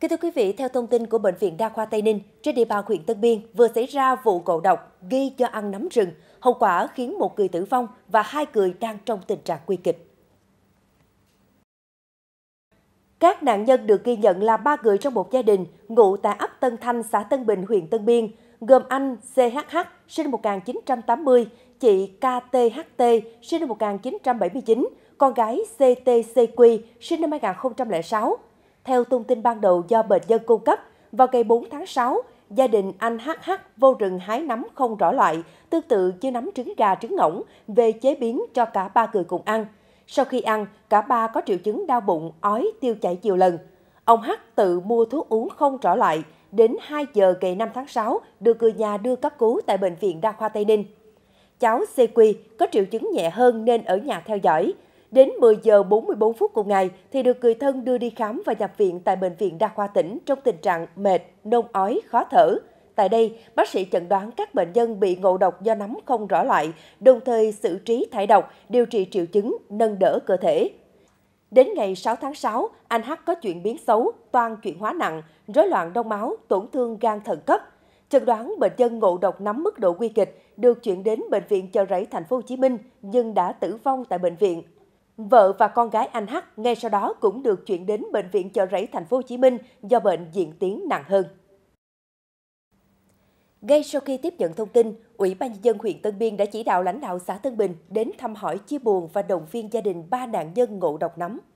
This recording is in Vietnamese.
Kính thưa quý vị, theo thông tin của Bệnh viện Đa khoa Tây Ninh, trên địa bàn huyện Tân Biên vừa xảy ra vụ ngộ độc gây do ăn nấm rừng. Hậu quả khiến một người tử vong và hai người đang trong tình trạng nguy kịch. Các nạn nhân được ghi nhận là ba người trong một gia đình, ngụ tại ấp Tân Thanh, xã Tân Bình, huyện Tân Biên, gồm anh CHH, sinh năm 1980, chị KTHT, sinh năm 1979, con gái CTCQ, sinh năm 2006, theo thông tin ban đầu do bệnh nhân cung cấp, vào ngày 4 tháng 6, gia đình anh HH vô rừng hái nấm không rõ loại, tương tự như nấm trứng gà trứng ngỗng, về chế biến cho cả ba người cùng ăn. Sau khi ăn, cả ba có triệu chứng đau bụng, ói, tiêu chảy nhiều lần. Ông H tự mua thuốc uống không rõ loại, đến 2 giờ ngày 5 tháng 6 được người nhà đưa cấp cứu tại Bệnh viện Đa khoa Tây Ninh. Cháu CQ có triệu chứng nhẹ hơn nên ở nhà theo dõi. Đến 10 giờ 44 phút cùng ngày thì được người thân đưa đi khám và nhập viện tại Bệnh viện Đa khoa tỉnh trong tình trạng mệt, nôn ói, khó thở. Tại đây, bác sĩ chẩn đoán các bệnh nhân bị ngộ độc do nấm không rõ loại, đồng thời xử trí thải độc, điều trị triệu chứng, nâng đỡ cơ thể. Đến ngày 6 tháng 6, anh H có chuyển biến xấu, toàn chuyển hóa nặng, rối loạn đông máu, tổn thương gan thận cấp. Chẩn đoán bệnh nhân ngộ độc nắm mức độ nguy kịch, được chuyển đến bệnh viện chợ rẫy thành phố Hồ Chí Minh nhưng đã tử vong tại bệnh viện Vợ và con gái anh H ngay sau đó cũng được chuyển đến bệnh viện chợ rẫy thành phố Hồ Chí Minh do bệnh diễn tiến nặng hơn. Ngay sau khi tiếp nhận thông tin, Ủy ban nhân dân huyện Tân Biên đã chỉ đạo lãnh đạo xã Tân Bình đến thăm hỏi chia buồn và động viên gia đình ba nạn nhân ngộ độc nấm.